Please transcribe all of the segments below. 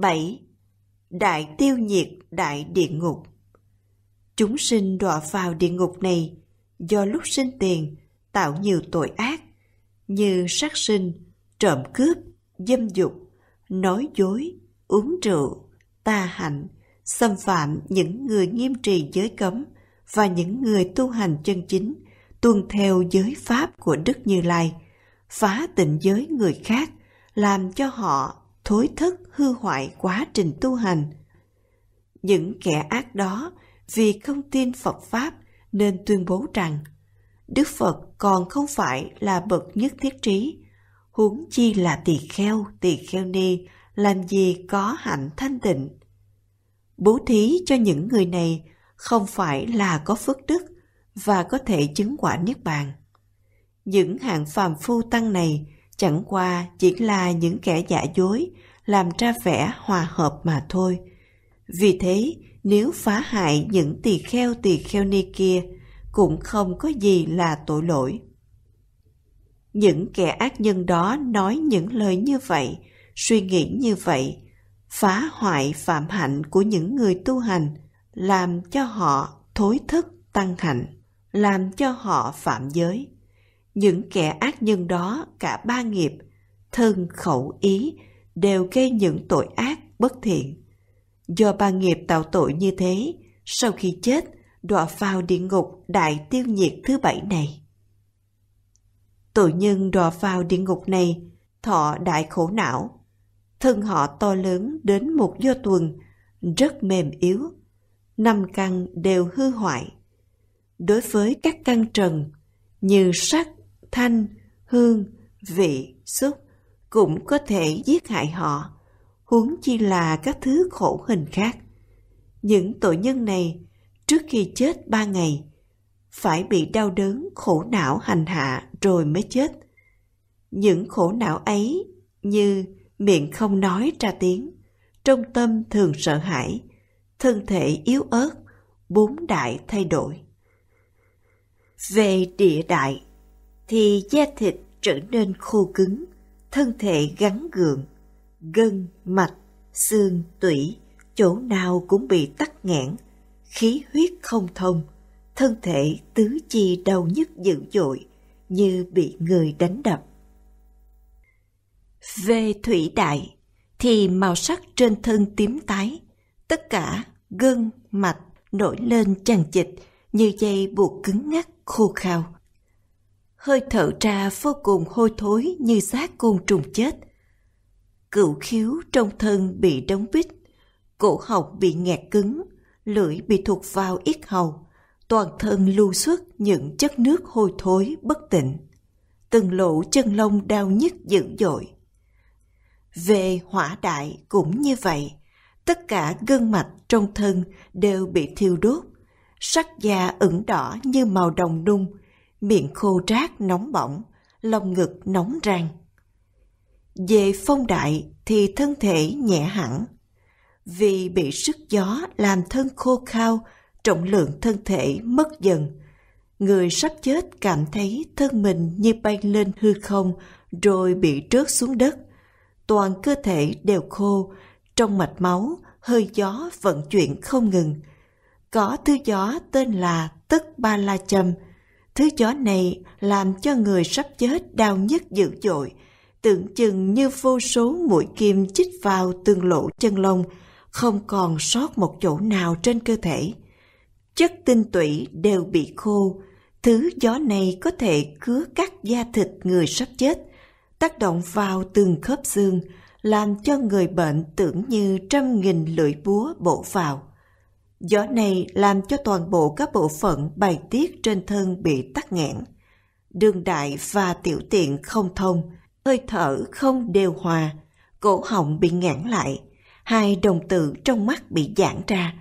7. Đại tiêu nhiệt đại địa ngục Chúng sinh đọa vào địa ngục này do lúc sinh tiền tạo nhiều tội ác như sát sinh, trộm cướp, dâm dục, nói dối, uống rượu, tà hạnh, xâm phạm những người nghiêm trì giới cấm và những người tu hành chân chính, tuân theo giới pháp của Đức Như Lai, phá tịnh giới người khác, làm cho họ thối thất hư hoại quá trình tu hành những kẻ ác đó vì không tin phật pháp nên tuyên bố rằng đức phật còn không phải là bậc nhất thiết trí huống chi là tỳ kheo tỳ kheo ni làm gì có hạnh thanh tịnh bố thí cho những người này không phải là có phước đức và có thể chứng quả niết bàn những hạng phàm phu tăng này chẳng qua chỉ là những kẻ giả dối làm ra vẻ hòa hợp mà thôi vì thế nếu phá hại những tỳ kheo tỳ kheo ni kia cũng không có gì là tội lỗi những kẻ ác nhân đó nói những lời như vậy suy nghĩ như vậy phá hoại phạm hạnh của những người tu hành làm cho họ thối thức tăng hạnh làm cho họ phạm giới những kẻ ác nhân đó cả ba nghiệp thân khẩu ý đều gây những tội ác bất thiện do ba nghiệp tạo tội như thế sau khi chết đọa vào địa ngục đại tiêu nhiệt thứ bảy này tội nhân đọa vào địa ngục này thọ đại khổ não thân họ to lớn đến một do tuần rất mềm yếu năm căn đều hư hoại đối với các căn trần như sắc thanh, hương, vị, xúc cũng có thể giết hại họ, huống chi là các thứ khổ hình khác. Những tội nhân này trước khi chết ba ngày phải bị đau đớn khổ não hành hạ rồi mới chết. Những khổ não ấy như miệng không nói ra tiếng, trong tâm thường sợ hãi, thân thể yếu ớt, bốn đại thay đổi. Về địa đại thì da thịt trở nên khô cứng, thân thể gắn gượng, gân, mạch, xương, tủy, chỗ nào cũng bị tắc nghẽn, khí huyết không thông, thân thể tứ chi đau nhức dữ dội như bị người đánh đập. Về thủy đại thì màu sắc trên thân tím tái, tất cả gân, mạch nổi lên chằng chịt như dây buộc cứng ngắc khô khao hơi thở ra vô cùng hôi thối như xác côn trùng chết. Cựu khiếu trong thân bị đóng bít, cổ họng bị nghẹt cứng, lưỡi bị thuộc vào ít hầu, toàn thân lưu xuất những chất nước hôi thối bất tịnh. Từng lỗ chân lông đau nhức dữ dội. Về hỏa đại cũng như vậy, tất cả gân mạch trong thân đều bị thiêu đốt, sắc da ửng đỏ như màu đồng nung, miệng khô trát nóng bỏng, lồng ngực nóng rang. Về phong đại thì thân thể nhẹ hẳn. Vì bị sức gió làm thân khô khao, trọng lượng thân thể mất dần. Người sắp chết cảm thấy thân mình như bay lên hư không rồi bị rớt xuống đất. Toàn cơ thể đều khô, trong mạch máu, hơi gió vận chuyển không ngừng. Có thứ gió tên là Tức Ba La Châm – Thứ gió này làm cho người sắp chết đau nhức dữ dội, tưởng chừng như vô số mũi kim chích vào từng lỗ chân lông, không còn sót một chỗ nào trên cơ thể. Chất tinh tủy đều bị khô, thứ gió này có thể cứa cắt da thịt người sắp chết, tác động vào từng khớp xương, làm cho người bệnh tưởng như trăm nghìn lưỡi búa bổ vào. Gió này làm cho toàn bộ các bộ phận bài tiết trên thân bị tắc nghẽn. Đường đại và tiểu tiện không thông, hơi thở không đều hòa, cổ họng bị ngãn lại, hai đồng tử trong mắt bị giãn ra.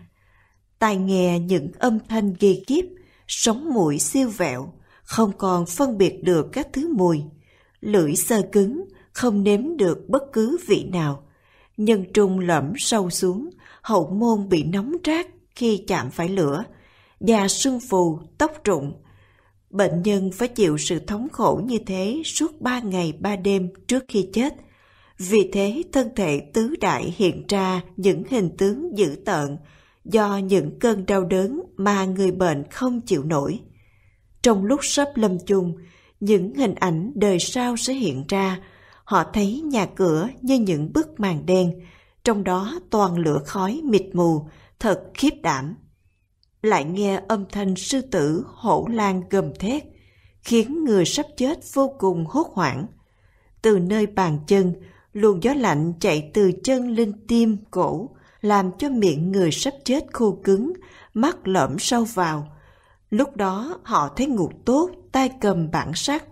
Tai nghe những âm thanh ghê kiếp, sống mũi siêu vẹo, không còn phân biệt được các thứ mùi. Lưỡi sơ cứng, không nếm được bất cứ vị nào. Nhân trung lẫm sâu xuống, hậu môn bị nóng rát, khi chạm phải lửa, da sưng phù, tóc rụng. Bệnh nhân phải chịu sự thống khổ như thế suốt ba ngày ba đêm trước khi chết. Vì thế thân thể tứ đại hiện ra những hình tướng dữ tợn do những cơn đau đớn mà người bệnh không chịu nổi. Trong lúc sắp lâm chung, những hình ảnh đời sau sẽ hiện ra. Họ thấy nhà cửa như những bức màn đen, trong đó toàn lửa khói mịt mù, thật khiếp đảm. Lại nghe âm thanh sư tử hổ lang gầm thét, khiến người sắp chết vô cùng hốt hoảng. Từ nơi bàn chân, luồng gió lạnh chạy từ chân lên tim, cổ, làm cho miệng người sắp chết khô cứng, mắt lõm sâu vào. Lúc đó họ thấy ngục tốt, tay cầm bản sắc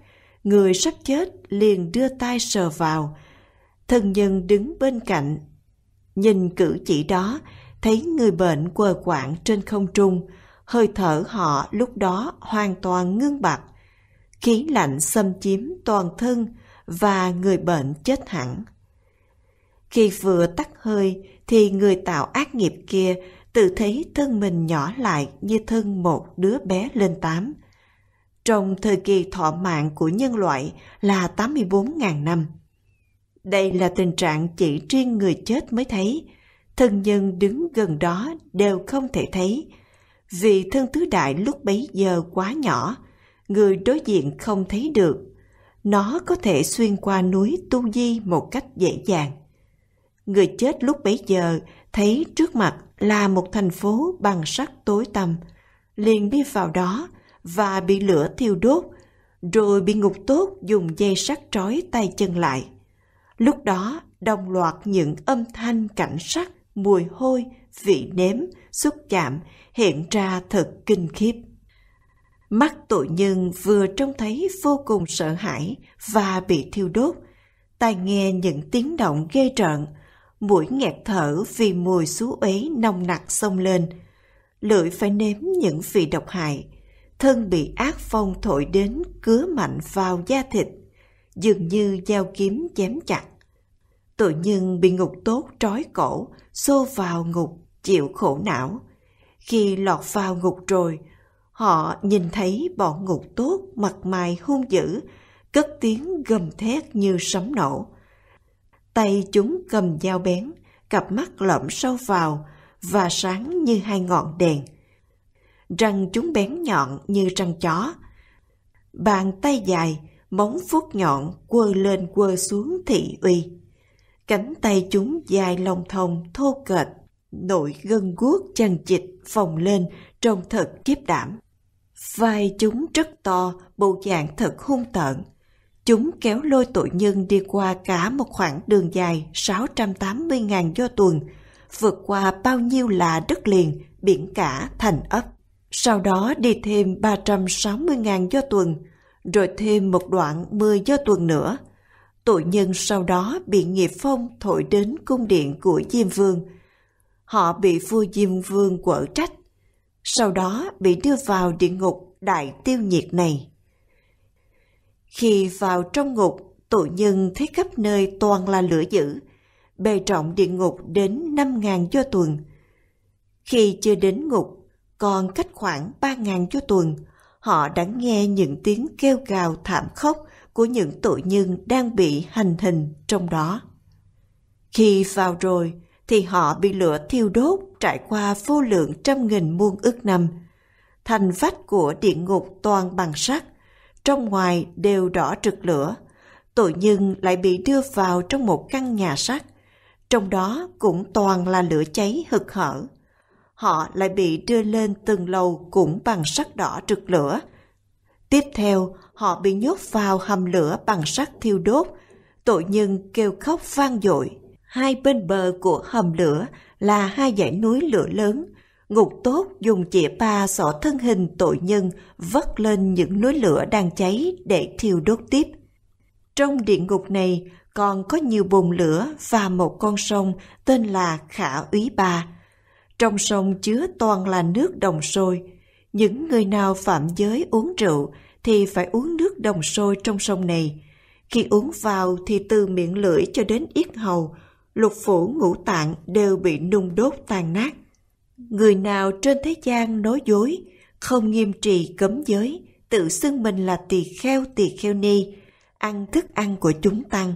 người sắp chết liền đưa tay sờ vào. Thân nhân đứng bên cạnh, nhìn cử chỉ đó thấy người bệnh quờ quạng trên không trung, hơi thở họ lúc đó hoàn toàn ngưng bặt. Khí lạnh xâm chiếm toàn thân và người bệnh chết hẳn. Khi vừa tắt hơi thì người tạo ác nghiệp kia tự thấy thân mình nhỏ lại như thân một đứa bé lên tám. Trong thời kỳ thọ mạng của nhân loại là 84.000 năm. Đây là tình trạng chỉ riêng người chết mới thấy, thân nhân đứng gần đó đều không thể thấy, vì thân tứ đại lúc bấy giờ quá nhỏ, người đối diện không thấy được. Nó có thể xuyên qua núi Tu Di một cách dễ dàng. Người chết lúc bấy giờ thấy trước mặt là một thành phố bằng sắt tối tăm, liền đi vào đó và bị lửa thiêu đốt, rồi bị ngục tốt dùng dây sắt trói tay chân lại. Lúc đó đồng loạt những âm thanh cảnh sắc mùi hôi, vị nếm, xúc chạm hiện ra thật kinh khiếp. Mắt tội nhân vừa trông thấy vô cùng sợ hãi và bị thiêu đốt, tai nghe những tiếng động ghê rợn, mũi nghẹt thở vì mùi xú uế nồng nặc xông lên. Lưỡi phải nếm những vị độc hại, thân bị ác phong thổi đến cứa mạnh vào da thịt, dường như dao kiếm chém chặt tự nhiên bị ngục tốt trói cổ, xô vào ngục, chịu khổ não. Khi lọt vào ngục rồi, họ nhìn thấy bọn ngục tốt mặt mày hung dữ, cất tiếng gầm thét như sấm nổ. Tay chúng cầm dao bén, cặp mắt lõm sâu vào và sáng như hai ngọn đèn. Răng chúng bén nhọn như răng chó. Bàn tay dài, móng vuốt nhọn quơ lên quơ xuống thị uy cánh tay chúng dài lòng thòng thô kệch nổi gân guốc chằng chịt phồng lên trông thật kiếp đảm vai chúng rất to bộ dạng thật hung tợn chúng kéo lôi tội nhân đi qua cả một khoảng đường dài 680 ngàn do tuần, vượt qua bao nhiêu là đất liền, biển cả, thành ấp. Sau đó đi thêm 360 ngàn do tuần, rồi thêm một đoạn 10 do tuần nữa, tội nhân sau đó bị nghiệp phong thổi đến cung điện của Diêm Vương. Họ bị vua Diêm Vương quở trách, sau đó bị đưa vào địa ngục đại tiêu nhiệt này. Khi vào trong ngục, tội nhân thấy khắp nơi toàn là lửa dữ, bề trọng địa ngục đến 5.000 do tuần. Khi chưa đến ngục, còn cách khoảng 3.000 do tuần, họ đã nghe những tiếng kêu gào thảm khốc của những tội nhân đang bị hành hình trong đó. Khi vào rồi thì họ bị lửa thiêu đốt trải qua vô lượng trăm nghìn muôn ước năm. Thành vách của địa ngục toàn bằng sắt, trong ngoài đều đỏ trực lửa. Tội nhân lại bị đưa vào trong một căn nhà sắt, trong đó cũng toàn là lửa cháy hực hở. Họ lại bị đưa lên từng lầu cũng bằng sắt đỏ trực lửa, Tiếp theo, họ bị nhốt vào hầm lửa bằng sắt thiêu đốt. Tội nhân kêu khóc vang dội. Hai bên bờ của hầm lửa là hai dãy núi lửa lớn. Ngục tốt dùng chĩa ba xỏ thân hình tội nhân vất lên những núi lửa đang cháy để thiêu đốt tiếp. Trong địa ngục này còn có nhiều bồn lửa và một con sông tên là Khả Úy Bà. Trong sông chứa toàn là nước đồng sôi những người nào phạm giới uống rượu thì phải uống nước đồng sôi trong sông này. Khi uống vào thì từ miệng lưỡi cho đến yết hầu, lục phủ ngũ tạng đều bị nung đốt tan nát. Người nào trên thế gian nói dối, không nghiêm trì cấm giới, tự xưng mình là tỳ kheo tỳ kheo ni, ăn thức ăn của chúng tăng,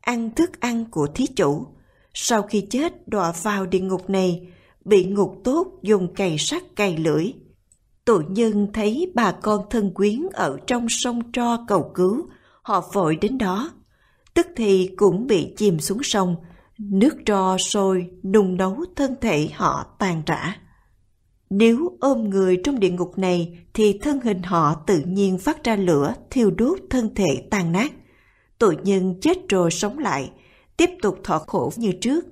ăn thức ăn của thí chủ. Sau khi chết đọa vào địa ngục này, bị ngục tốt dùng cày sắt cày lưỡi, tội nhân thấy bà con thân quyến ở trong sông Tro cầu cứu, họ vội đến đó. Tức thì cũng bị chìm xuống sông, nước Tro sôi nung nấu thân thể họ tàn rã. Nếu ôm người trong địa ngục này thì thân hình họ tự nhiên phát ra lửa thiêu đốt thân thể tàn nát. Tội nhân chết rồi sống lại, tiếp tục thọ khổ như trước.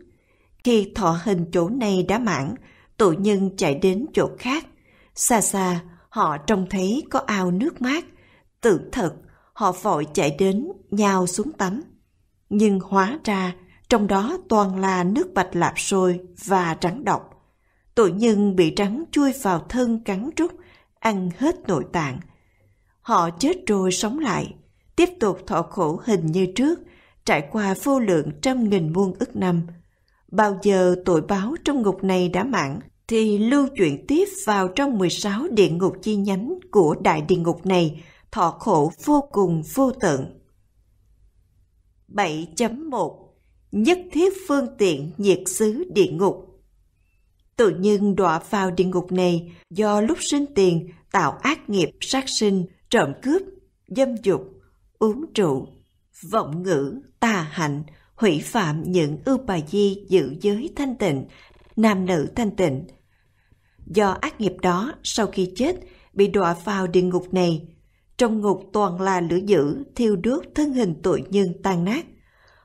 Khi thọ hình chỗ này đã mãn, tội nhân chạy đến chỗ khác Xa xa, họ trông thấy có ao nước mát. Tưởng thật, họ vội chạy đến, nhào xuống tắm. Nhưng hóa ra, trong đó toàn là nước bạch lạp sôi và rắn độc. Tội nhân bị rắn chui vào thân cắn trúc, ăn hết nội tạng. Họ chết rồi sống lại, tiếp tục thọ khổ hình như trước, trải qua vô lượng trăm nghìn muôn ức năm. Bao giờ tội báo trong ngục này đã mãn, thì lưu chuyển tiếp vào trong 16 địa ngục chi nhánh của đại địa ngục này thọ khổ vô cùng vô tận. 7.1 Nhất thiết phương tiện nhiệt xứ địa ngục Tự nhiên đọa vào địa ngục này do lúc sinh tiền tạo ác nghiệp sát sinh, trộm cướp, dâm dục, uống rượu, vọng ngữ, tà hạnh, hủy phạm những ưu bà di giữ giới thanh tịnh, nam nữ thanh tịnh, do ác nghiệp đó sau khi chết bị đọa vào địa ngục này. Trong ngục toàn là lửa dữ, thiêu đốt thân hình tội nhân tan nát.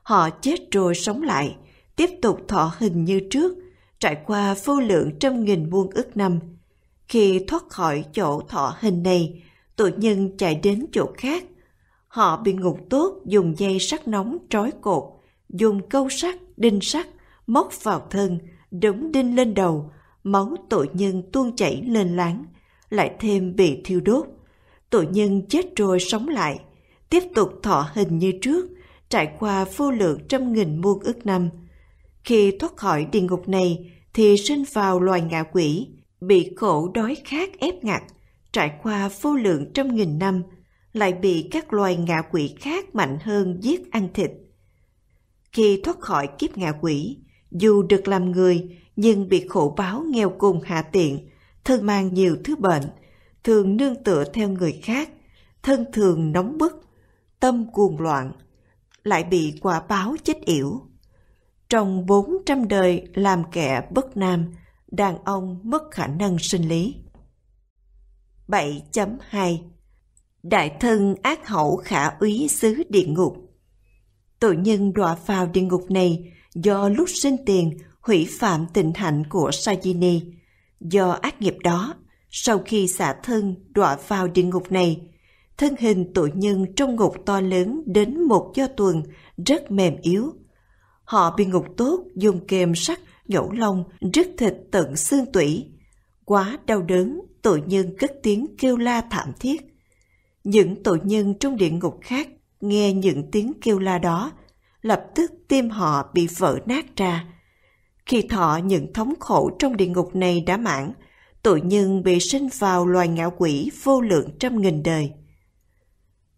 Họ chết rồi sống lại, tiếp tục thọ hình như trước, trải qua vô lượng trăm nghìn muôn ức năm. Khi thoát khỏi chỗ thọ hình này, tội nhân chạy đến chỗ khác. Họ bị ngục tốt dùng dây sắt nóng trói cột, dùng câu sắt, đinh sắt, móc vào thân, đống đinh lên đầu, máu tội nhân tuôn chảy lên láng, lại thêm bị thiêu đốt. Tội nhân chết rồi sống lại, tiếp tục thọ hình như trước, trải qua vô lượng trăm nghìn muôn ức năm. Khi thoát khỏi địa ngục này thì sinh vào loài ngạ quỷ, bị khổ đói khát ép ngặt, trải qua vô lượng trăm nghìn năm, lại bị các loài ngạ quỷ khác mạnh hơn giết ăn thịt. Khi thoát khỏi kiếp ngạ quỷ, dù được làm người nhưng bị khổ báo nghèo cùng hạ tiện, thân mang nhiều thứ bệnh, thường nương tựa theo người khác, thân thường nóng bức, tâm cuồng loạn, lại bị quả báo chết yểu. Trong 400 đời làm kẻ bất nam, đàn ông mất khả năng sinh lý. 7.2 Đại thân ác hậu khả úy xứ địa ngục Tội nhân đọa vào địa ngục này do lúc sinh tiền hủy phạm tình hạnh của Sajini. Do ác nghiệp đó, sau khi xả thân đọa vào địa ngục này, thân hình tội nhân trong ngục to lớn đến một do tuần rất mềm yếu. Họ bị ngục tốt dùng kềm sắt nhổ lông rứt thịt tận xương tủy. Quá đau đớn, tội nhân cất tiếng kêu la thảm thiết. Những tội nhân trong địa ngục khác nghe những tiếng kêu la đó, lập tức tim họ bị vỡ nát ra khi thọ những thống khổ trong địa ngục này đã mãn, tội nhân bị sinh vào loài ngạ quỷ vô lượng trăm nghìn đời.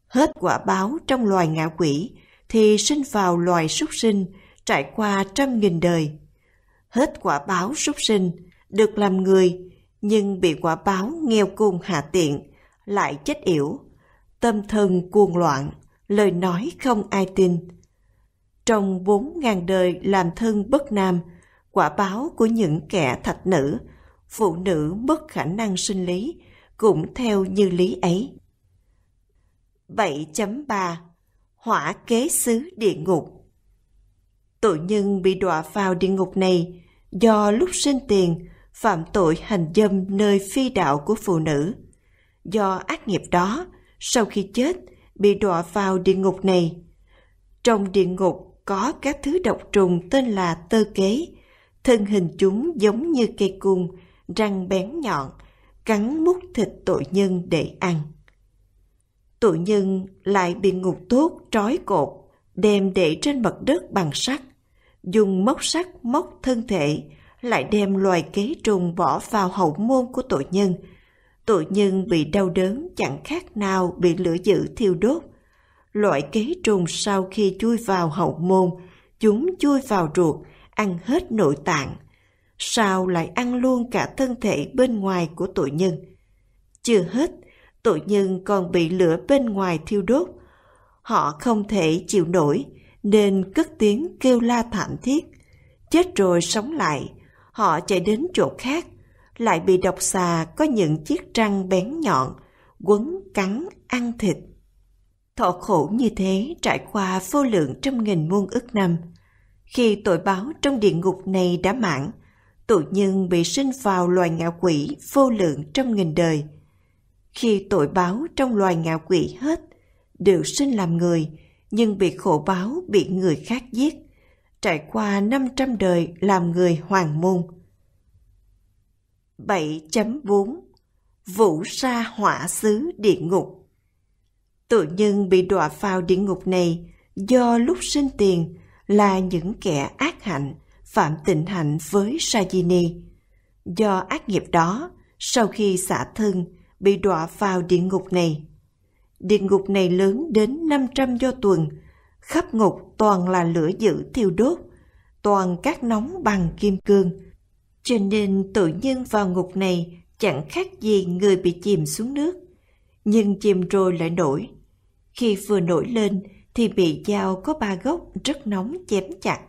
Hết quả báo trong loài ngạ quỷ thì sinh vào loài súc sinh trải qua trăm nghìn đời. Hết quả báo súc sinh, được làm người, nhưng bị quả báo nghèo cùng hạ tiện, lại chết yểu, tâm thần cuồng loạn, lời nói không ai tin. Trong bốn ngàn đời làm thân bất nam, quả báo của những kẻ thạch nữ, phụ nữ mất khả năng sinh lý, cũng theo như lý ấy. 7.3 Hỏa kế xứ địa ngục Tội nhân bị đọa vào địa ngục này do lúc sinh tiền phạm tội hành dâm nơi phi đạo của phụ nữ. Do ác nghiệp đó, sau khi chết bị đọa vào địa ngục này. Trong địa ngục có các thứ độc trùng tên là tơ kế, thân hình chúng giống như cây cung, răng bén nhọn, cắn mút thịt tội nhân để ăn. Tội nhân lại bị ngục tốt trói cột, đem để trên mặt đất bằng sắt, dùng móc sắt móc thân thể, lại đem loài kế trùng bỏ vào hậu môn của tội nhân. Tội nhân bị đau đớn chẳng khác nào bị lửa dữ thiêu đốt. Loại kế trùng sau khi chui vào hậu môn, chúng chui vào ruột, ăn hết nội tạng, sao lại ăn luôn cả thân thể bên ngoài của tội nhân. Chưa hết, tội nhân còn bị lửa bên ngoài thiêu đốt. Họ không thể chịu nổi, nên cất tiếng kêu la thảm thiết. Chết rồi sống lại, họ chạy đến chỗ khác, lại bị độc xà có những chiếc răng bén nhọn, quấn cắn ăn thịt. Thọ khổ như thế trải qua vô lượng trăm nghìn muôn ức năm – khi tội báo trong địa ngục này đã mãn, tội nhân bị sinh vào loài ngạ quỷ vô lượng trong nghìn đời. Khi tội báo trong loài ngạ quỷ hết, đều sinh làm người, nhưng bị khổ báo bị người khác giết, trải qua 500 đời làm người hoàng môn. 7.4 Vũ sa hỏa xứ địa ngục tội nhân bị đọa vào địa ngục này do lúc sinh tiền – là những kẻ ác hạnh phạm tịnh hạnh với Sajini. Do ác nghiệp đó, sau khi xả thân, bị đọa vào địa ngục này. Địa ngục này lớn đến 500 do tuần, khắp ngục toàn là lửa dữ thiêu đốt, toàn các nóng bằng kim cương. Cho nên tự nhân vào ngục này chẳng khác gì người bị chìm xuống nước. Nhưng chìm rồi lại nổi. Khi vừa nổi lên, thì bị dao có ba gốc rất nóng chém chặt.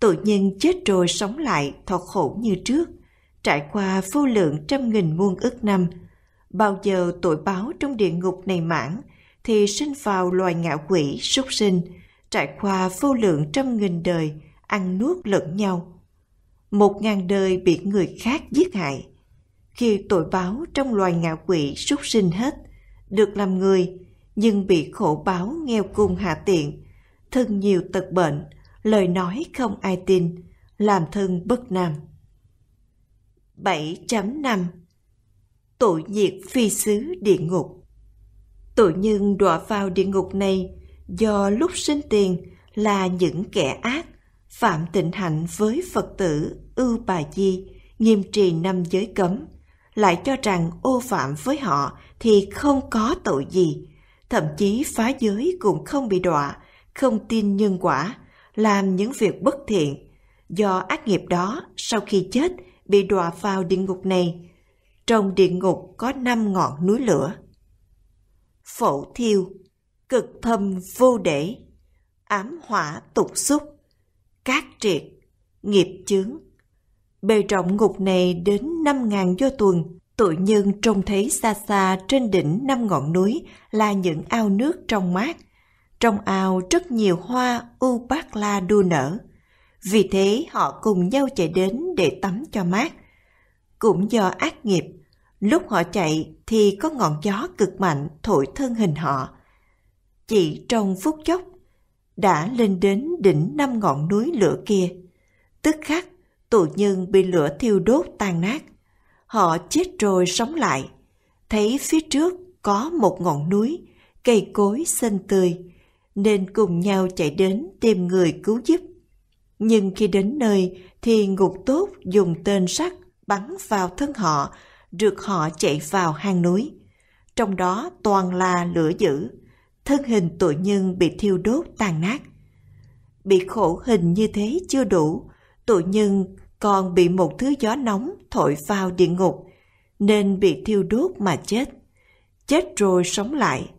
Tội nhân chết rồi sống lại thọ khổ như trước, trải qua vô lượng trăm nghìn muôn ức năm. Bao giờ tội báo trong địa ngục này mãn, thì sinh vào loài ngạ quỷ súc sinh, trải qua vô lượng trăm nghìn đời, ăn nuốt lẫn nhau. Một ngàn đời bị người khác giết hại. Khi tội báo trong loài ngạ quỷ súc sinh hết, được làm người, nhưng bị khổ báo nghèo cung hạ tiện, thân nhiều tật bệnh, lời nói không ai tin, làm thân bất nam. 7.5 Tội nhiệt phi xứ địa ngục Tội nhân đọa vào địa ngục này do lúc sinh tiền là những kẻ ác phạm tịnh hạnh với Phật tử Ưu Bà Di nghiêm trì năm giới cấm, lại cho rằng ô phạm với họ thì không có tội gì, thậm chí phá giới cũng không bị đọa, không tin nhân quả, làm những việc bất thiện. Do ác nghiệp đó, sau khi chết, bị đọa vào địa ngục này. Trong địa ngục có năm ngọn núi lửa. Phổ thiêu, cực thâm vô để, ám hỏa tục xúc, cát triệt, nghiệp chướng. Bề rộng ngục này đến 5.000 do tuần, tội nhân trông thấy xa xa trên đỉnh năm ngọn núi là những ao nước trong mát. Trong ao rất nhiều hoa u bát la đua nở. Vì thế họ cùng nhau chạy đến để tắm cho mát. Cũng do ác nghiệp, lúc họ chạy thì có ngọn gió cực mạnh thổi thân hình họ. Chỉ trong phút chốc, đã lên đến đỉnh năm ngọn núi lửa kia. Tức khắc, tù nhân bị lửa thiêu đốt tan nát. Họ chết rồi sống lại. Thấy phía trước có một ngọn núi, cây cối xanh tươi, nên cùng nhau chạy đến tìm người cứu giúp. Nhưng khi đến nơi thì ngục tốt dùng tên sắt bắn vào thân họ, rượt họ chạy vào hang núi. Trong đó toàn là lửa dữ, thân hình tội nhân bị thiêu đốt tàn nát. Bị khổ hình như thế chưa đủ, tội nhân còn bị một thứ gió nóng thổi vào địa ngục, nên bị thiêu đốt mà chết. Chết rồi sống lại,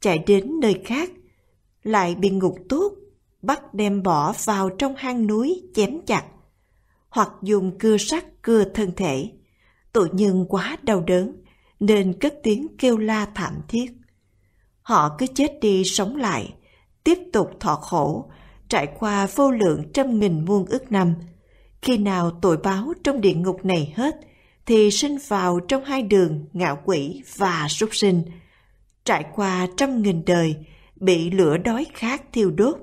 chạy đến nơi khác, lại bị ngục tốt, bắt đem bỏ vào trong hang núi chém chặt, hoặc dùng cưa sắt cưa thân thể. Tội nhân quá đau đớn, nên cất tiếng kêu la thảm thiết. Họ cứ chết đi sống lại, tiếp tục thọ khổ, trải qua vô lượng trăm nghìn muôn ước năm – khi nào tội báo trong địa ngục này hết, thì sinh vào trong hai đường ngạ quỷ và súc sinh. Trải qua trăm nghìn đời, bị lửa đói khát thiêu đốt,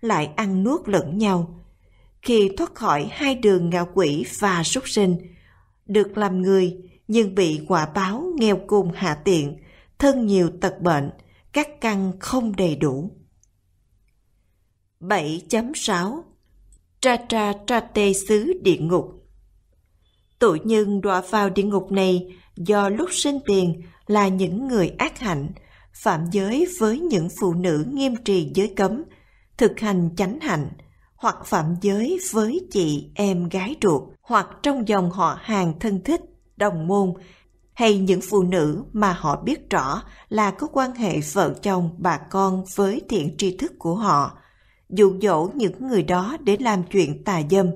lại ăn nuốt lẫn nhau. Khi thoát khỏi hai đường ngạ quỷ và súc sinh, được làm người nhưng bị quả báo nghèo cùng hạ tiện, thân nhiều tật bệnh, các căn không đầy đủ. 7.6 tra tra tra tê xứ địa ngục. Tội nhân đọa vào địa ngục này do lúc sinh tiền là những người ác hạnh, phạm giới với những phụ nữ nghiêm trì giới cấm, thực hành chánh hạnh, hoặc phạm giới với chị em gái ruột, hoặc trong dòng họ hàng thân thích, đồng môn, hay những phụ nữ mà họ biết rõ là có quan hệ vợ chồng bà con với thiện tri thức của họ dụ dỗ những người đó để làm chuyện tà dâm.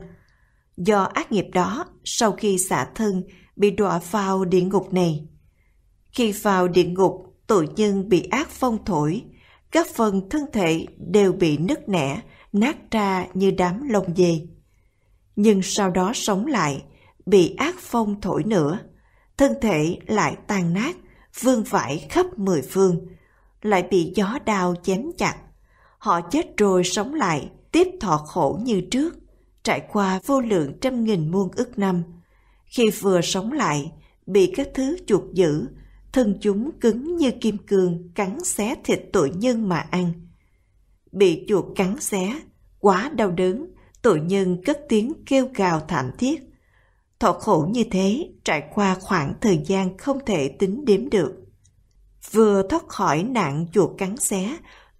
Do ác nghiệp đó, sau khi xả thân, bị đọa vào địa ngục này. Khi vào địa ngục, tội nhân bị ác phong thổi, các phần thân thể đều bị nứt nẻ, nát ra như đám lông dê. Nhưng sau đó sống lại, bị ác phong thổi nữa, thân thể lại tan nát, vương vãi khắp mười phương, lại bị gió đao chém chặt, họ chết rồi sống lại, tiếp thọ khổ như trước, trải qua vô lượng trăm nghìn muôn ức năm. Khi vừa sống lại, bị các thứ chuột dữ, thân chúng cứng như kim cương cắn xé thịt tội nhân mà ăn. Bị chuột cắn xé, quá đau đớn, tội nhân cất tiếng kêu gào thảm thiết. Thọ khổ như thế trải qua khoảng thời gian không thể tính đếm được. Vừa thoát khỏi nạn chuột cắn xé,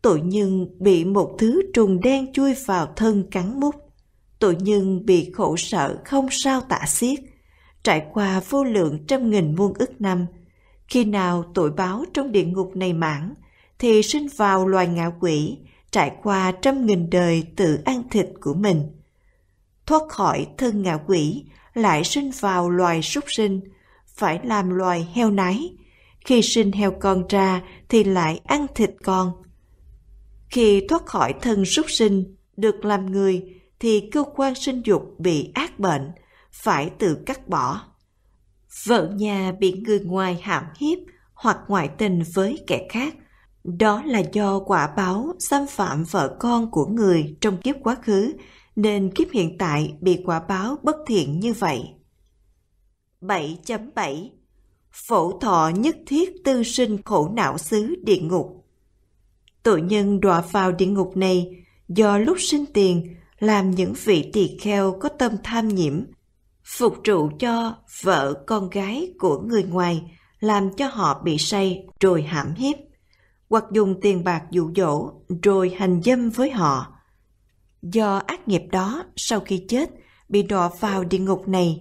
tội nhân bị một thứ trùng đen chui vào thân cắn mút. Tội nhân bị khổ sở không sao tả xiết, trải qua vô lượng trăm nghìn muôn ức năm. Khi nào tội báo trong địa ngục này mãn, thì sinh vào loài ngạ quỷ, trải qua trăm nghìn đời tự ăn thịt của mình. Thoát khỏi thân ngạ quỷ, lại sinh vào loài súc sinh, phải làm loài heo nái. Khi sinh heo con ra thì lại ăn thịt con, khi thoát khỏi thân súc sinh, được làm người, thì cơ quan sinh dục bị ác bệnh, phải tự cắt bỏ. Vợ nhà bị người ngoài hãm hiếp hoặc ngoại tình với kẻ khác, đó là do quả báo xâm phạm vợ con của người trong kiếp quá khứ, nên kiếp hiện tại bị quả báo bất thiện như vậy. 7.7 Phổ thọ nhất thiết tư sinh khổ não xứ địa ngục tội nhân đọa vào địa ngục này do lúc sinh tiền làm những vị tỳ kheo có tâm tham nhiễm, phục trụ cho vợ con gái của người ngoài, làm cho họ bị say rồi hãm hiếp, hoặc dùng tiền bạc dụ dỗ rồi hành dâm với họ. Do ác nghiệp đó, sau khi chết, bị đọa vào địa ngục này.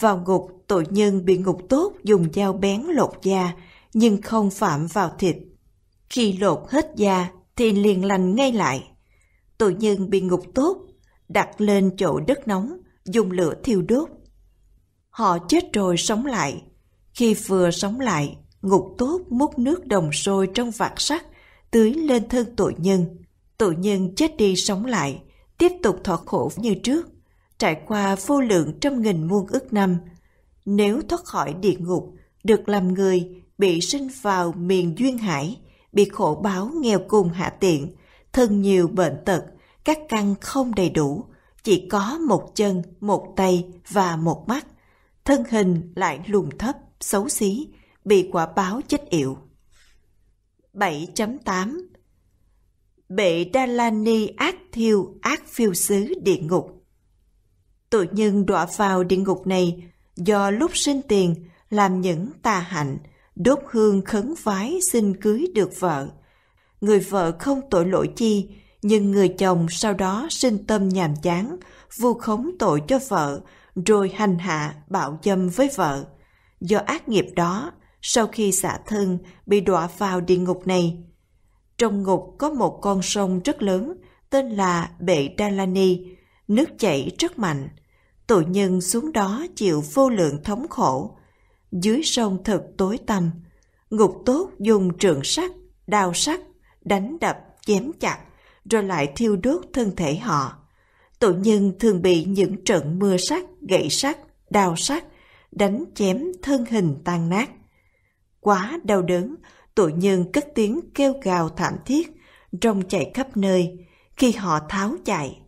Vào ngục, tội nhân bị ngục tốt dùng dao bén lột da, nhưng không phạm vào thịt khi lột hết da thì liền lành ngay lại. tội nhân bị ngục tốt, đặt lên chỗ đất nóng, dùng lửa thiêu đốt. Họ chết rồi sống lại. Khi vừa sống lại, ngục tốt múc nước đồng sôi trong vạt sắt, tưới lên thân tội nhân. Tội nhân chết đi sống lại, tiếp tục thọ khổ như trước, trải qua vô lượng trăm nghìn muôn ức năm. Nếu thoát khỏi địa ngục, được làm người, bị sinh vào miền duyên hải, bị khổ báo nghèo cùng hạ tiện, thân nhiều bệnh tật, các căn không đầy đủ, chỉ có một chân, một tay và một mắt. Thân hình lại lùn thấp, xấu xí, bị quả báo chết yểu. 7.8 Bệ Đa La Ni ác thiêu, ác phiêu xứ địa ngục. Tội nhân đọa vào địa ngục này do lúc sinh tiền làm những tà hạnh, đốt hương khấn vái xin cưới được vợ. Người vợ không tội lỗi chi, nhưng người chồng sau đó sinh tâm nhàm chán, vu khống tội cho vợ, rồi hành hạ bạo dâm với vợ. Do ác nghiệp đó, sau khi xả thân bị đọa vào địa ngục này. Trong ngục có một con sông rất lớn tên là Bệ Đa La Ni, nước chảy rất mạnh. Tội nhân xuống đó chịu vô lượng thống khổ, dưới sông thật tối tăm ngục tốt dùng trượng sắt đao sắt đánh đập chém chặt rồi lại thiêu đốt thân thể họ tội nhân thường bị những trận mưa sắt gậy sắt đao sắt đánh chém thân hình tan nát quá đau đớn tội nhân cất tiếng kêu gào thảm thiết rong chạy khắp nơi khi họ tháo chạy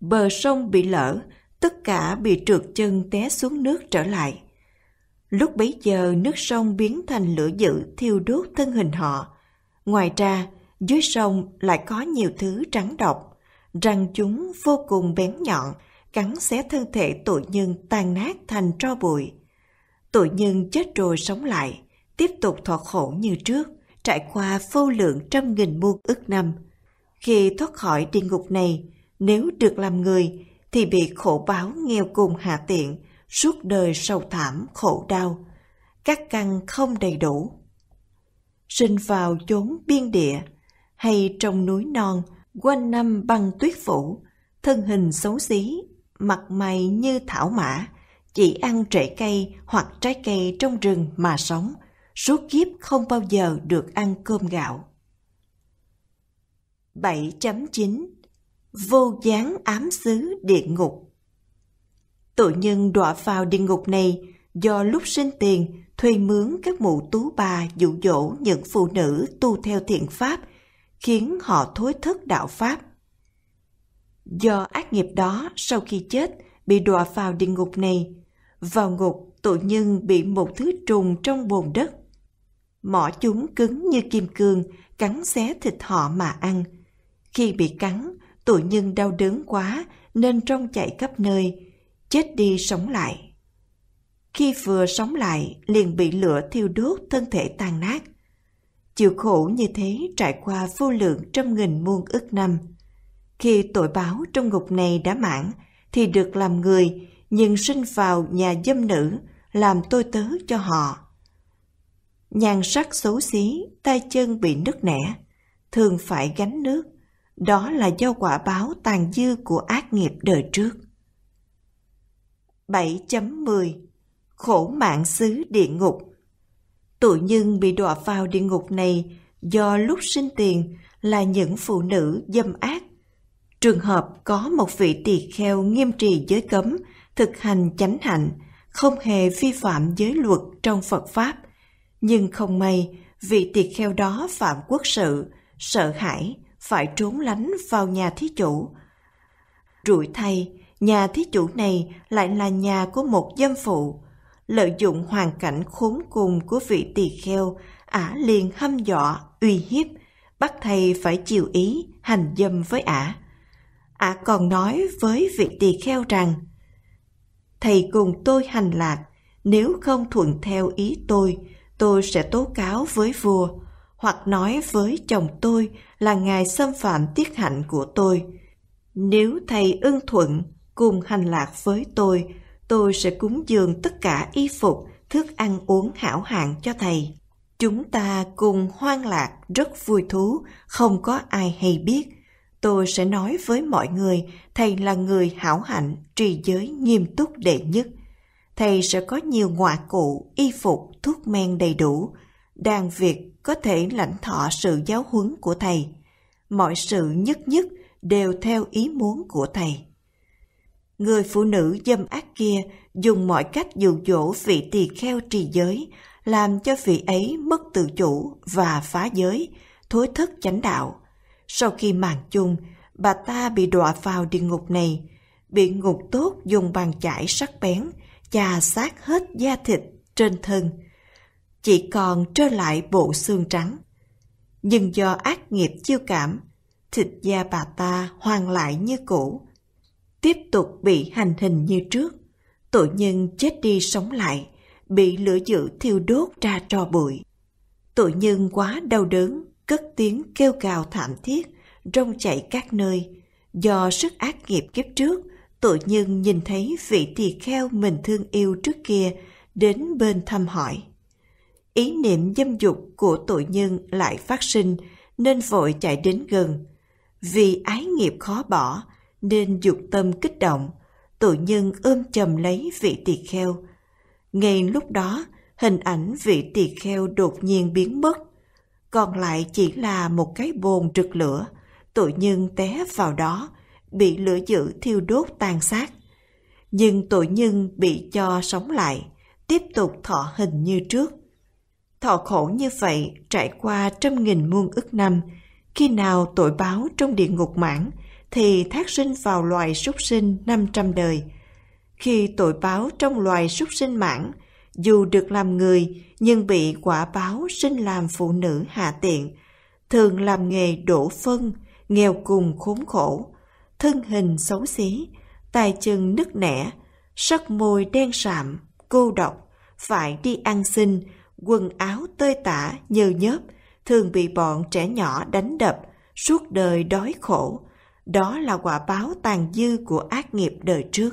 bờ sông bị lở tất cả bị trượt chân té xuống nước trở lại Lúc bấy giờ nước sông biến thành lửa dữ thiêu đốt thân hình họ. Ngoài ra, dưới sông lại có nhiều thứ trắng độc. Răng chúng vô cùng bén nhọn, cắn xé thân thể tội nhân tan nát thành tro bụi. Tội nhân chết rồi sống lại, tiếp tục thoát khổ như trước, trải qua vô lượng trăm nghìn muôn ức năm. Khi thoát khỏi địa ngục này, nếu được làm người, thì bị khổ báo nghèo cùng hạ tiện, suốt đời sầu thảm khổ đau, các căn không đầy đủ. Sinh vào chốn biên địa hay trong núi non, quanh năm băng tuyết phủ, thân hình xấu xí, mặt mày như thảo mã, chỉ ăn rễ cây hoặc trái cây trong rừng mà sống, suốt kiếp không bao giờ được ăn cơm gạo. 7.9 Vô gián ám xứ địa ngục tội nhân đọa vào địa ngục này do lúc sinh tiền thuê mướn các mụ tú bà dụ dỗ những phụ nữ tu theo thiện pháp, khiến họ thối thức đạo pháp. Do ác nghiệp đó sau khi chết bị đọa vào địa ngục này, vào ngục tội nhân bị một thứ trùng trong bồn đất. Mỏ chúng cứng như kim cương, cắn xé thịt họ mà ăn. Khi bị cắn, tội nhân đau đớn quá nên trong chạy khắp nơi, chết đi sống lại. Khi vừa sống lại, liền bị lửa thiêu đốt thân thể tan nát. Chịu khổ như thế trải qua vô lượng trăm nghìn muôn ức năm. Khi tội báo trong ngục này đã mãn, thì được làm người, nhưng sinh vào nhà dâm nữ, làm tôi tớ cho họ. Nhàn sắc xấu xí, tay chân bị nứt nẻ, thường phải gánh nước. Đó là do quả báo tàn dư của ác nghiệp đời trước. 7.10 Khổ mạng xứ địa ngục Tội nhân bị đọa vào địa ngục này do lúc sinh tiền là những phụ nữ dâm ác. Trường hợp có một vị tỳ kheo nghiêm trì giới cấm, thực hành chánh hạnh, không hề vi phạm giới luật trong Phật Pháp. Nhưng không may, vị tỳ kheo đó phạm quốc sự, sợ hãi, phải trốn lánh vào nhà thí chủ. Rủi thay, nhà thí chủ này lại là nhà của một dâm phụ. Lợi dụng hoàn cảnh khốn cùng của vị tỳ kheo, ả liền hăm dọa, uy hiếp, bắt thầy phải chiều ý, hành dâm với ả. Ả còn nói với vị tỳ kheo rằng, Thầy cùng tôi hành lạc, nếu không thuận theo ý tôi, tôi sẽ tố cáo với vua, hoặc nói với chồng tôi là ngài xâm phạm tiết hạnh của tôi. Nếu thầy ưng thuận, cùng hành lạc với tôi, tôi sẽ cúng dường tất cả y phục, thức ăn uống hảo hạng cho thầy. Chúng ta cùng hoan lạc rất vui thú, không có ai hay biết. Tôi sẽ nói với mọi người, thầy là người hảo hạnh, trì giới nghiêm túc đệ nhất. Thầy sẽ có nhiều ngoại cụ, y phục, thuốc men đầy đủ. Đàn Việt có thể lãnh thọ sự giáo huấn của thầy. Mọi sự nhất nhất đều theo ý muốn của thầy. Người phụ nữ dâm ác kia dùng mọi cách dụ dỗ vị tỳ kheo trì giới, làm cho vị ấy mất tự chủ và phá giới, thối thất chánh đạo. Sau khi màn chung, bà ta bị đọa vào địa ngục này, bị ngục tốt dùng bàn chải sắc bén, chà sát hết da thịt trên thân, chỉ còn trơ lại bộ xương trắng. Nhưng do ác nghiệp chiêu cảm, thịt da bà ta hoàn lại như cũ, tiếp tục bị hành hình như trước. Tội nhân chết đi sống lại, bị lửa dữ thiêu đốt ra tro bụi. Tội nhân quá đau đớn, cất tiếng kêu gào thảm thiết, rong chạy các nơi. Do sức ác nghiệp kiếp trước, tội nhân nhìn thấy vị tỳ kheo mình thương yêu trước kia đến bên thăm hỏi. Ý niệm dâm dục của tội nhân lại phát sinh nên vội chạy đến gần. Vì ái nghiệp khó bỏ, nên dục tâm kích động, tội nhân ôm chầm lấy vị tỳ kheo. Ngay lúc đó, hình ảnh vị tỳ kheo đột nhiên biến mất, còn lại chỉ là một cái bồn rực lửa, tội nhân té vào đó, bị lửa dữ thiêu đốt tàn sát. Nhưng tội nhân bị cho sống lại, tiếp tục thọ hình như trước. Thọ khổ như vậy trải qua trăm nghìn muôn ức năm, khi nào tội báo trong địa ngục mãn – thì thác sinh vào loài súc sinh 500 đời. Khi tội báo trong loài súc sinh mãn, dù được làm người nhưng bị quả báo sinh làm phụ nữ hạ tiện, thường làm nghề đổ phân, nghèo cùng khốn khổ, thân hình xấu xí, tay chân nứt nẻ, sắc môi đen sạm, cô độc, phải đi ăn xin, quần áo tơi tả nhơ nhớp, thường bị bọn trẻ nhỏ đánh đập, suốt đời đói khổ, đó là quả báo tàn dư của ác nghiệp đời trước.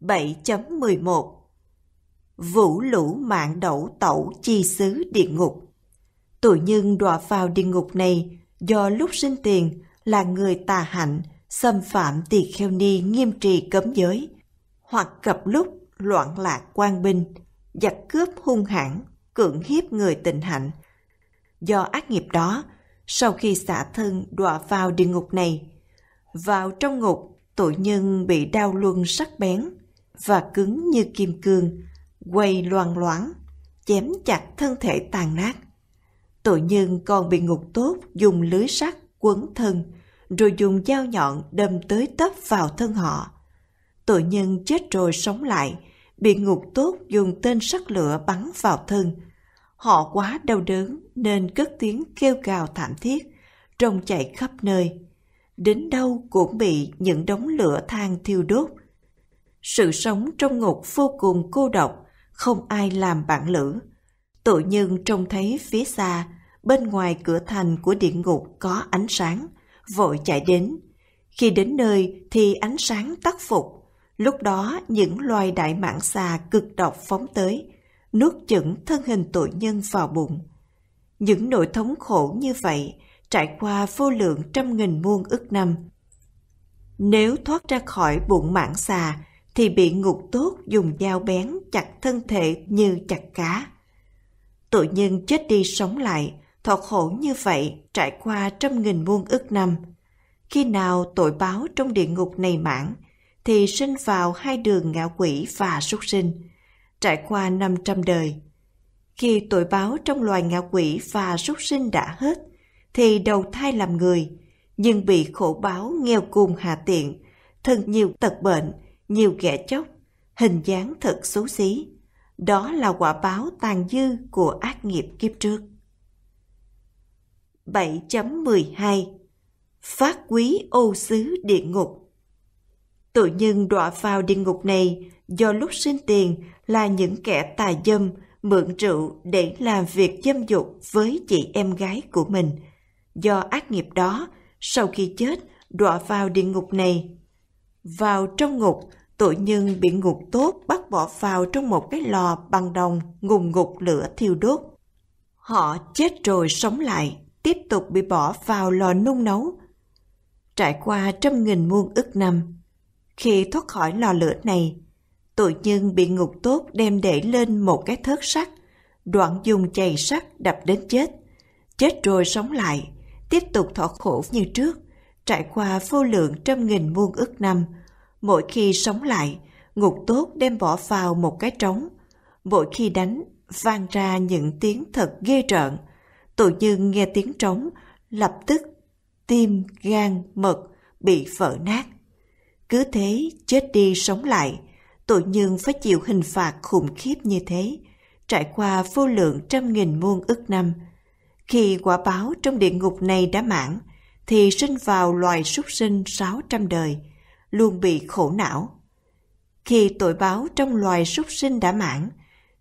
7.11 Vũ lũ mạng đẩu tẩu chi xứ địa ngục Tụi nhân đọa vào địa ngục này do lúc sinh tiền là người tà hạnh xâm phạm tỳ kheo ni nghiêm trì cấm giới hoặc cập lúc loạn lạc quan binh giặc cướp hung hãn cưỡng hiếp người tình hạnh do ác nghiệp đó sau khi xả thân đọa vào địa ngục này. Vào trong ngục, tội nhân bị đau luân sắc bén và cứng như kim cương, quay loang loáng, chém chặt thân thể tàn nát. Tội nhân còn bị ngục tốt dùng lưới sắt quấn thân, rồi dùng dao nhọn đâm tới tấp vào thân họ. Tội nhân chết rồi sống lại, bị ngục tốt dùng tên sắt lửa bắn vào thân, Họ quá đau đớn nên cất tiếng kêu gào thảm thiết, rồng chạy khắp nơi. Đến đâu cũng bị những đống lửa than thiêu đốt. Sự sống trong ngục vô cùng cô độc, không ai làm bạn lữ. Tội nhân trông thấy phía xa, bên ngoài cửa thành của địa ngục có ánh sáng, vội chạy đến. Khi đến nơi thì ánh sáng tắt phục, lúc đó những loài đại mãng xà cực độc phóng tới, nuốt chửng thân hình tội nhân vào bụng. Những nỗi thống khổ như vậy trải qua vô lượng trăm nghìn muôn ức năm. Nếu thoát ra khỏi bụng mảng xà thì bị ngục tốt dùng dao bén chặt thân thể như chặt cá. Tội nhân chết đi sống lại, thọ khổ như vậy trải qua trăm nghìn muôn ức năm. Khi nào tội báo trong địa ngục này mãn, thì sinh vào hai đường ngạ quỷ và súc sinh trải qua 500 đời. Khi tội báo trong loài ngạ quỷ và súc sinh đã hết, thì đầu thai làm người, nhưng bị khổ báo nghèo cùng hạ tiện, thân nhiều tật bệnh, nhiều ghẻ chóc, hình dáng thật xấu xí. Đó là quả báo tàn dư của ác nghiệp kiếp trước. 7.12 Phát quý ô xứ địa ngục Tội nhân đọa vào địa ngục này do lúc sinh tiền là những kẻ tà dâm mượn rượu để làm việc dâm dục với chị em gái của mình. Do ác nghiệp đó, sau khi chết, đọa vào địa ngục này. Vào trong ngục, tội nhân bị ngục tốt bắt bỏ vào trong một cái lò bằng đồng ngùng ngục lửa thiêu đốt. Họ chết rồi sống lại, tiếp tục bị bỏ vào lò nung nấu. Trải qua trăm nghìn muôn ức năm, khi thoát khỏi lò lửa này, tội nhân bị ngục tốt đem để lên một cái thớt sắt, đoạn dùng chày sắt đập đến chết. Chết rồi sống lại, tiếp tục thọ khổ như trước, trải qua vô lượng trăm nghìn muôn ức năm. Mỗi khi sống lại, ngục tốt đem bỏ vào một cái trống. Mỗi khi đánh, vang ra những tiếng thật ghê rợn. Tội nhân nghe tiếng trống, lập tức tim, gan, mật bị vỡ nát. Cứ thế chết đi sống lại, tội nhân phải chịu hình phạt khủng khiếp như thế, trải qua vô lượng trăm nghìn muôn ức năm. Khi quả báo trong địa ngục này đã mãn, thì sinh vào loài súc sinh 600 đời, luôn bị khổ não. Khi tội báo trong loài súc sinh đã mãn,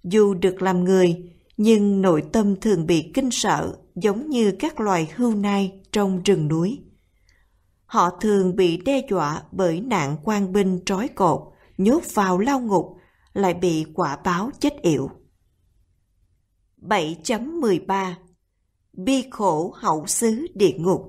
dù được làm người, nhưng nội tâm thường bị kinh sợ giống như các loài hưu nai trong rừng núi. Họ thường bị đe dọa bởi nạn quan binh trói cột, nhốt vào lao ngục, lại bị quả báo chết yểu. 7.13 Bi khổ hậu xứ địa ngục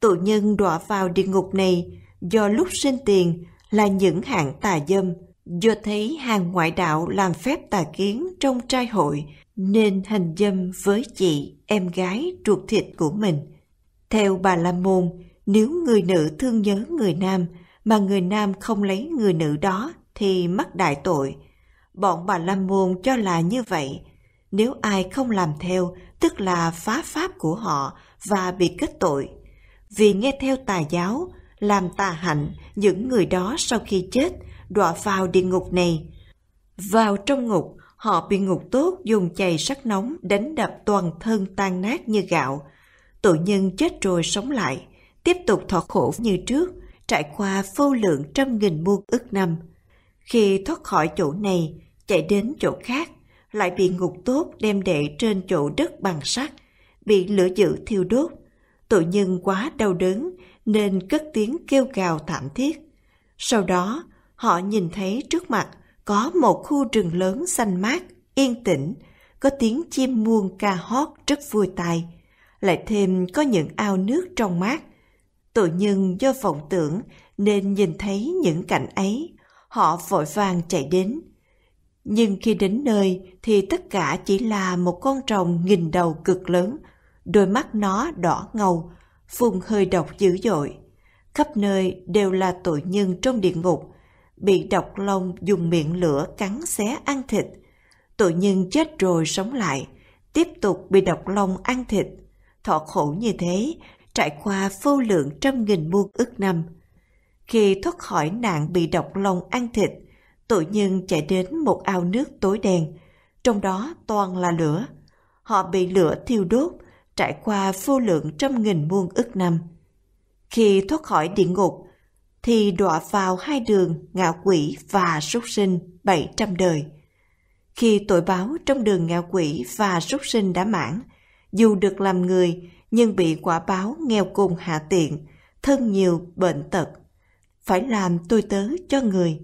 Tù nhân đọa vào địa ngục này do lúc sinh tiền là những hạng tà dâm, do thấy hàng ngoại đạo làm phép tà kiến trong trai hội nên hành dâm với chị, em gái ruột thịt của mình. Theo bà La Môn, nếu người nữ thương nhớ người nam – mà người nam không lấy người nữ đó thì mắc đại tội. Bọn bà Lâm Môn cho là như vậy. Nếu ai không làm theo, tức là phá pháp của họ và bị kết tội. Vì nghe theo tà giáo, làm tà hạnh, những người đó sau khi chết đọa vào địa ngục này. Vào trong ngục, họ bị ngục tốt dùng chày sắt nóng đánh đập toàn thân tan nát như gạo. Tội nhân chết rồi sống lại, tiếp tục thọ khổ như trước – trải qua vô lượng trăm nghìn muôn ức năm. Khi thoát khỏi chỗ này, chạy đến chỗ khác, lại bị ngục tốt đem đệ trên chỗ đất bằng sắt, bị lửa dữ thiêu đốt. Tội nhân quá đau đớn nên cất tiếng kêu gào thảm thiết. Sau đó, họ nhìn thấy trước mặt có một khu rừng lớn xanh mát, yên tĩnh, có tiếng chim muông ca hót rất vui tai. Lại thêm có những ao nước trong mát, tội nhân do vọng tưởng nên nhìn thấy những cảnh ấy, họ vội vàng chạy đến. Nhưng khi đến nơi thì tất cả chỉ là một con rồng nghìn đầu cực lớn, đôi mắt nó đỏ ngầu, phun hơi độc dữ dội. Khắp nơi đều là tội nhân trong địa ngục, bị độc lông dùng miệng lửa cắn xé ăn thịt. Tội nhân chết rồi sống lại, tiếp tục bị độc lông ăn thịt. Thọ khổ như thế trải qua vô lượng trăm nghìn muôn ức năm. Khi thoát khỏi nạn bị độc lòng ăn thịt, tội nhân chạy đến một ao nước tối đen, trong đó toàn là lửa. Họ bị lửa thiêu đốt, trải qua vô lượng trăm nghìn muôn ức năm. Khi thoát khỏi địa ngục, thì đọa vào hai đường ngạ quỷ và súc sinh bảy trăm đời. Khi tội báo trong đường ngạ quỷ và súc sinh đã mãn, dù được làm người nhưng bị quả báo nghèo cùng hạ tiện, thân nhiều bệnh tật. Phải làm tôi tớ cho người,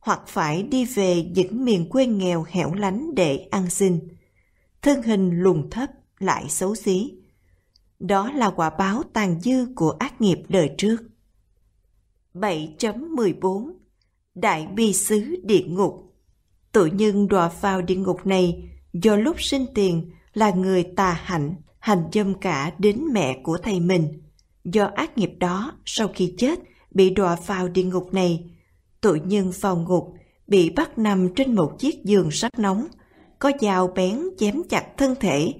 hoặc phải đi về những miền quê nghèo hẻo lánh để ăn xin. Thân hình lùn thấp lại xấu xí. Đó là quả báo tàn dư của ác nghiệp đời trước. 7.14 Đại bi xứ địa ngục Tội nhân đọa vào địa ngục này do lúc sinh tiền là người tà hạnh, hành dâm cả đến mẹ của thầy mình. Do ác nghiệp đó, sau khi chết, bị đọa vào địa ngục này. Tội nhân vào ngục, bị bắt nằm trên một chiếc giường sắt nóng, có dao bén chém chặt thân thể.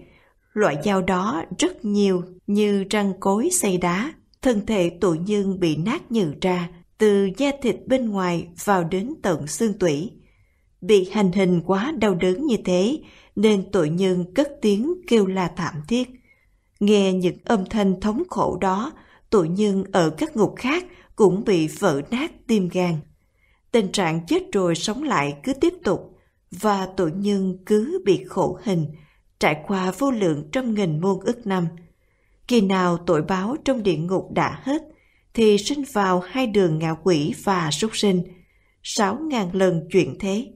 Loại dao đó rất nhiều như răng cối xây đá. Thân thể tội nhân bị nát nhừ ra, từ da thịt bên ngoài vào đến tận xương tủy Bị hành hình quá đau đớn như thế, nên tội nhân cất tiếng kêu la thảm thiết. Nghe những âm thanh thống khổ đó, tội nhân ở các ngục khác cũng bị vỡ nát tim gan. Tình trạng chết rồi sống lại cứ tiếp tục, và tội nhân cứ bị khổ hình, trải qua vô lượng trăm nghìn muôn ức năm. Khi nào tội báo trong địa ngục đã hết, thì sinh vào hai đường ngạ quỷ và súc sinh, sáu ngàn lần chuyển thế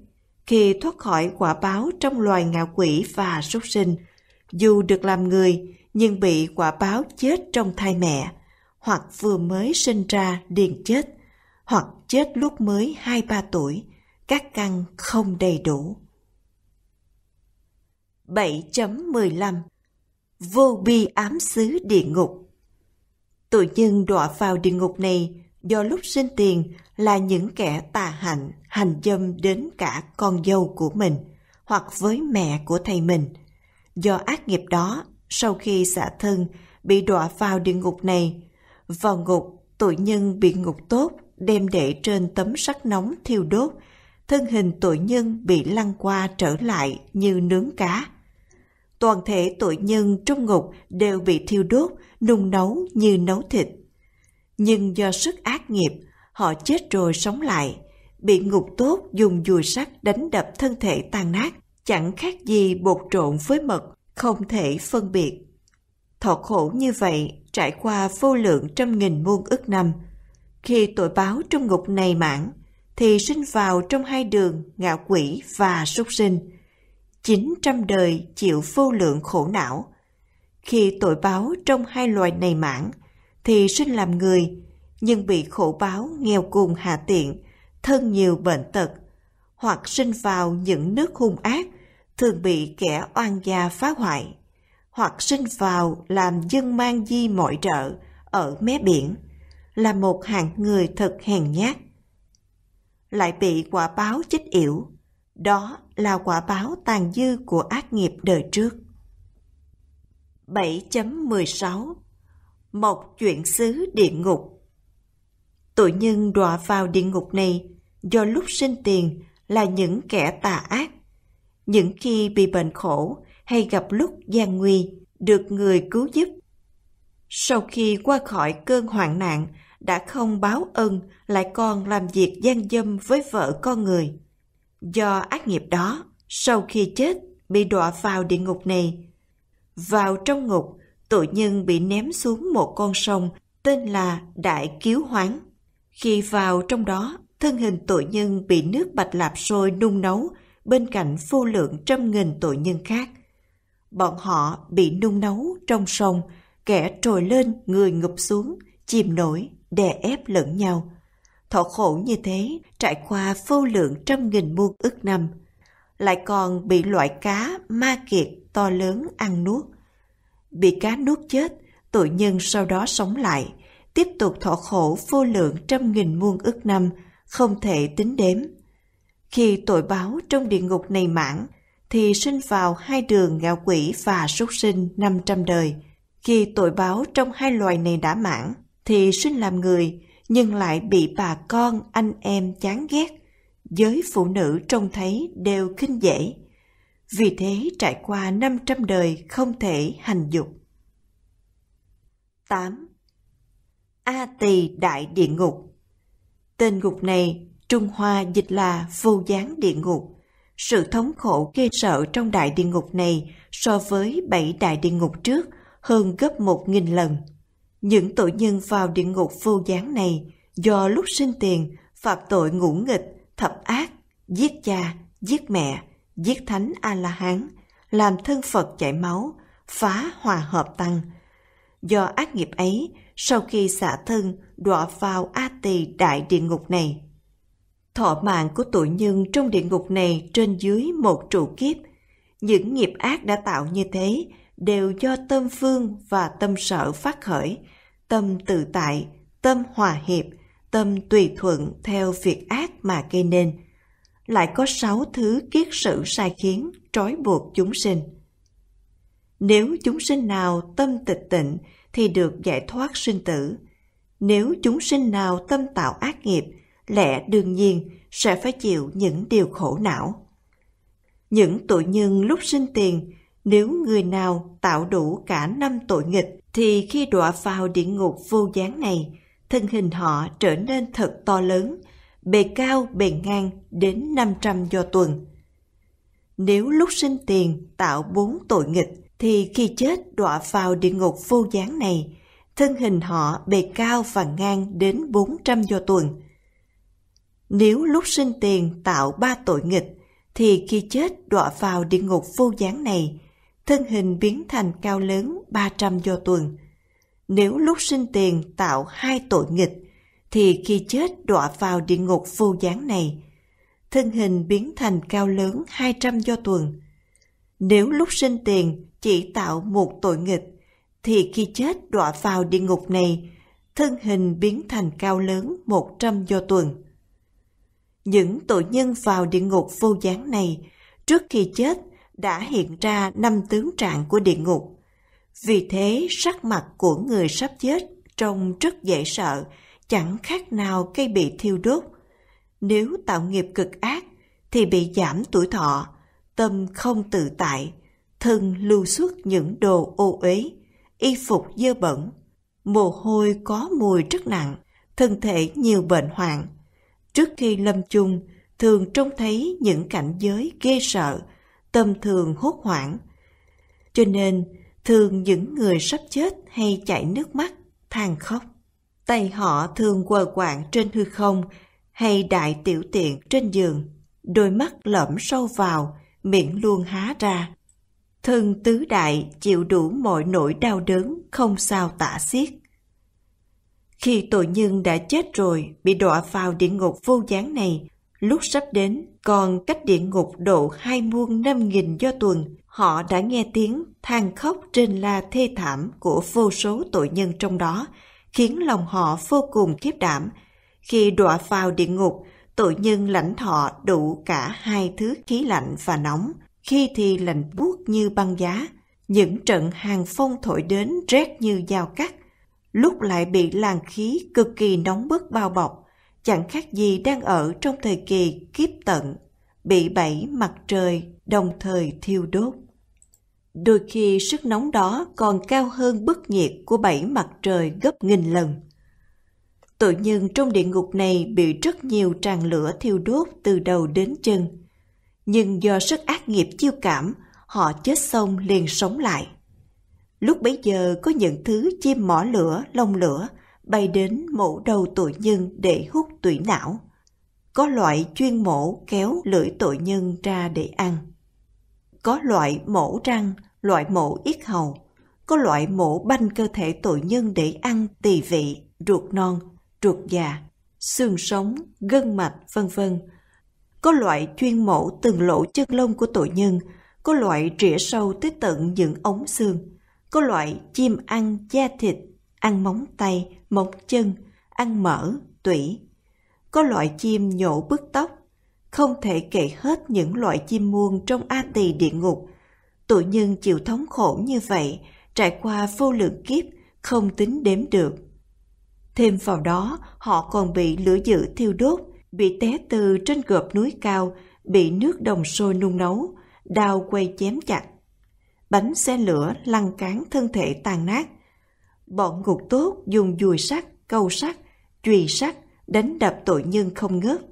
khi thoát khỏi quả báo trong loài ngạ quỷ và súc sinh, dù được làm người nhưng bị quả báo chết trong thai mẹ, hoặc vừa mới sinh ra điền chết, hoặc chết lúc mới 2-3 tuổi, các căn không đầy đủ. 7.15 Vô bi ám xứ địa ngục Tội nhân đọa vào địa ngục này do lúc sinh tiền là những kẻ tà hạnh hành dâm đến cả con dâu của mình hoặc với mẹ của thầy mình. Do ác nghiệp đó, sau khi xả thân bị đọa vào địa ngục này, vào ngục tội nhân bị ngục tốt đem để trên tấm sắt nóng thiêu đốt, thân hình tội nhân bị lăn qua trở lại như nướng cá. Toàn thể tội nhân trong ngục đều bị thiêu đốt, nung nấu như nấu thịt nhưng do sức ác nghiệp, họ chết rồi sống lại, bị ngục tốt dùng dùi sắt đánh đập thân thể tan nát, chẳng khác gì bột trộn với mật, không thể phân biệt. Thọ khổ như vậy trải qua vô lượng trăm nghìn muôn ức năm. Khi tội báo trong ngục này mãn, thì sinh vào trong hai đường ngạ quỷ và súc sinh. chín trăm đời chịu vô lượng khổ não. Khi tội báo trong hai loài này mãn, thì sinh làm người, nhưng bị khổ báo nghèo cùng hạ tiện, thân nhiều bệnh tật, hoặc sinh vào những nước hung ác, thường bị kẻ oan gia phá hoại, hoặc sinh vào làm dân mang di mọi trợ ở mé biển, là một hạng người thật hèn nhát. Lại bị quả báo chích yểu, đó là quả báo tàn dư của ác nghiệp đời trước. 7.16 một chuyện xứ địa ngục. Tội nhân đọa vào địa ngục này do lúc sinh tiền là những kẻ tà ác. Những khi bị bệnh khổ hay gặp lúc gian nguy được người cứu giúp. Sau khi qua khỏi cơn hoạn nạn đã không báo ân lại còn làm việc gian dâm với vợ con người. Do ác nghiệp đó, sau khi chết bị đọa vào địa ngục này. Vào trong ngục tội nhân bị ném xuống một con sông tên là Đại cứu Hoáng. Khi vào trong đó, thân hình tội nhân bị nước bạch lạp sôi nung nấu bên cạnh vô lượng trăm nghìn tội nhân khác. Bọn họ bị nung nấu trong sông, kẻ trồi lên, người ngụp xuống, chìm nổi, đè ép lẫn nhau. Thọ khổ như thế trải qua vô lượng trăm nghìn muôn ức năm. Lại còn bị loại cá ma kiệt to lớn ăn nuốt – Bị cá nuốt chết, tội nhân sau đó sống lại, tiếp tục thọ khổ vô lượng trăm nghìn muôn ức năm, không thể tính đếm. Khi tội báo trong địa ngục này mãn, thì sinh vào hai đường ngạ quỷ và súc sinh 500 đời. Khi tội báo trong hai loài này đã mãn, thì sinh làm người, nhưng lại bị bà con, anh em chán ghét. Giới phụ nữ trông thấy đều khinh dễ vì thế trải qua 500 đời không thể hành dục. 8. A Tỳ Đại Địa Ngục Tên ngục này, Trung Hoa dịch là vô gián địa ngục. Sự thống khổ ghê sợ trong đại địa ngục này so với bảy đại địa ngục trước hơn gấp một nghìn lần. Những tội nhân vào địa ngục vô gián này do lúc sinh tiền phạm tội ngũ nghịch, thập ác, giết cha, giết mẹ, giết thánh A-la-hán, làm thân Phật chảy máu, phá hòa hợp tăng. Do ác nghiệp ấy, sau khi xả thân, đọa vào A Tỳ đại địa ngục này. Thọ mạng của tội nhân trong địa ngục này trên dưới một trụ kiếp. Những nghiệp ác đã tạo như thế đều do tâm phương và tâm sở phát khởi, tâm tự tại, tâm hòa hiệp, tâm tùy thuận theo việc ác mà gây nên – lại có sáu thứ kiết sự sai khiến trói buộc chúng sinh. Nếu chúng sinh nào tâm tịch tịnh thì được giải thoát sinh tử. Nếu chúng sinh nào tâm tạo ác nghiệp, lẽ đương nhiên sẽ phải chịu những điều khổ não. Những tội nhân lúc sinh tiền, nếu người nào tạo đủ cả năm tội nghịch thì khi đọa vào địa ngục vô gián này, thân hình họ trở nên thật to lớn, bề cao bề ngang đến 500 do tuần. Nếu lúc sinh tiền tạo bốn tội nghịch, thì khi chết đọa vào địa ngục vô gián này, thân hình họ bề cao và ngang đến 400 do tuần. Nếu lúc sinh tiền tạo ba tội nghịch, thì khi chết đọa vào địa ngục vô gián này, thân hình biến thành cao lớn 300 do tuần. Nếu lúc sinh tiền tạo hai tội nghịch, thì khi chết đọa vào địa ngục vô gián này. Thân hình biến thành cao lớn 200 do tuần. Nếu lúc sinh tiền chỉ tạo một tội nghịch, thì khi chết đọa vào địa ngục này, thân hình biến thành cao lớn 100 do tuần. Những tội nhân vào địa ngục vô gián này, trước khi chết đã hiện ra năm tướng trạng của địa ngục. Vì thế, sắc mặt của người sắp chết trông rất dễ sợ chẳng khác nào cây bị thiêu đốt. Nếu tạo nghiệp cực ác thì bị giảm tuổi thọ, tâm không tự tại, thân lưu xuất những đồ ô uế, y phục dơ bẩn, mồ hôi có mùi rất nặng, thân thể nhiều bệnh hoạn. Trước khi lâm chung, thường trông thấy những cảnh giới ghê sợ, tâm thường hốt hoảng. Cho nên, thường những người sắp chết hay chảy nước mắt, than khóc tay họ thường quờ quạng trên hư không hay đại tiểu tiện trên giường, đôi mắt lõm sâu vào, miệng luôn há ra. Thân tứ đại chịu đủ mọi nỗi đau đớn không sao tả xiết. Khi tội nhân đã chết rồi bị đọa vào địa ngục vô gián này, lúc sắp đến còn cách địa ngục độ hai muôn năm nghìn do tuần, họ đã nghe tiếng than khóc trên la thê thảm của vô số tội nhân trong đó – khiến lòng họ vô cùng khiếp đảm. Khi đọa vào địa ngục, tội nhân lãnh thọ đủ cả hai thứ khí lạnh và nóng, khi thì lạnh buốt như băng giá, những trận hàng phong thổi đến rét như dao cắt, lúc lại bị làn khí cực kỳ nóng bức bao bọc, chẳng khác gì đang ở trong thời kỳ kiếp tận, bị bẫy mặt trời đồng thời thiêu đốt. Đôi khi sức nóng đó còn cao hơn bức nhiệt của bảy mặt trời gấp nghìn lần. Tội nhân trong địa ngục này bị rất nhiều tràn lửa thiêu đốt từ đầu đến chân. Nhưng do sức ác nghiệp chiêu cảm, họ chết xong liền sống lại. Lúc bấy giờ có những thứ chim mỏ lửa, lông lửa bay đến mổ đầu tội nhân để hút tủy não. Có loại chuyên mổ kéo lưỡi tội nhân ra để ăn có loại mổ răng, loại mổ yết hầu, có loại mổ banh cơ thể tội nhân để ăn tỳ vị, ruột non, ruột già, xương sống, gân mạch, vân vân. Có loại chuyên mổ từng lỗ chân lông của tội nhân, có loại rỉa sâu tới tận những ống xương, có loại chim ăn da thịt, ăn móng tay, móng chân, ăn mỡ, tủy. Có loại chim nhổ bứt tóc, không thể kể hết những loại chim muôn trong A Tỳ địa ngục. tội nhân chịu thống khổ như vậy, trải qua vô lượng kiếp, không tính đếm được. Thêm vào đó, họ còn bị lửa dữ thiêu đốt, bị té từ trên gợp núi cao, bị nước đồng sôi nung nấu, đau quay chém chặt. Bánh xe lửa lăn cán thân thể tàn nát. Bọn ngục tốt dùng dùi sắt, câu sắt, chùy sắt, đánh đập tội nhân không ngớt –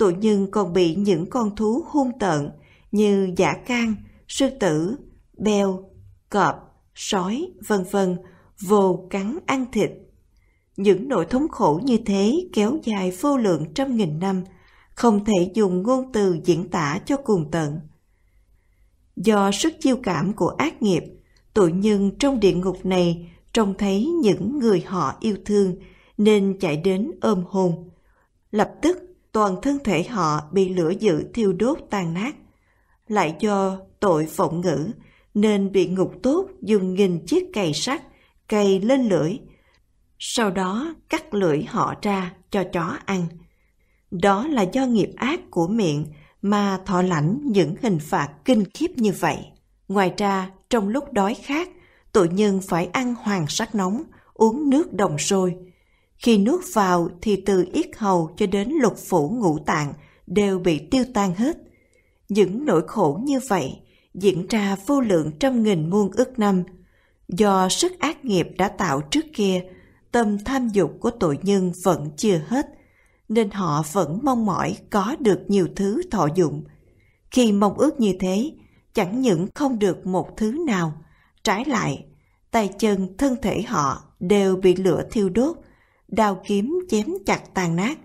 tội nhân còn bị những con thú hung tợn như giả can, sư tử, beo, cọp, sói, vân vân vồ cắn ăn thịt. Những nỗi thống khổ như thế kéo dài vô lượng trăm nghìn năm, không thể dùng ngôn từ diễn tả cho cùng tận. Do sức chiêu cảm của ác nghiệp, tội nhân trong địa ngục này trông thấy những người họ yêu thương nên chạy đến ôm hôn. Lập tức toàn thân thể họ bị lửa dữ thiêu đốt tan nát. Lại do tội phụng ngữ, nên bị ngục tốt dùng nghìn chiếc cày sắt cày lên lưỡi, sau đó cắt lưỡi họ ra cho chó ăn. Đó là do nghiệp ác của miệng mà thọ lãnh những hình phạt kinh khiếp như vậy. Ngoài ra, trong lúc đói khát, tội nhân phải ăn hoàng sắc nóng, uống nước đồng sôi – khi nuốt vào thì từ yết hầu cho đến lục phủ ngũ tạng đều bị tiêu tan hết. Những nỗi khổ như vậy diễn ra vô lượng trong nghìn muôn ước năm. Do sức ác nghiệp đã tạo trước kia, tâm tham dục của tội nhân vẫn chưa hết, nên họ vẫn mong mỏi có được nhiều thứ thọ dụng. Khi mong ước như thế, chẳng những không được một thứ nào, trái lại, tay chân thân thể họ đều bị lửa thiêu đốt, đao kiếm chém chặt tàn nát.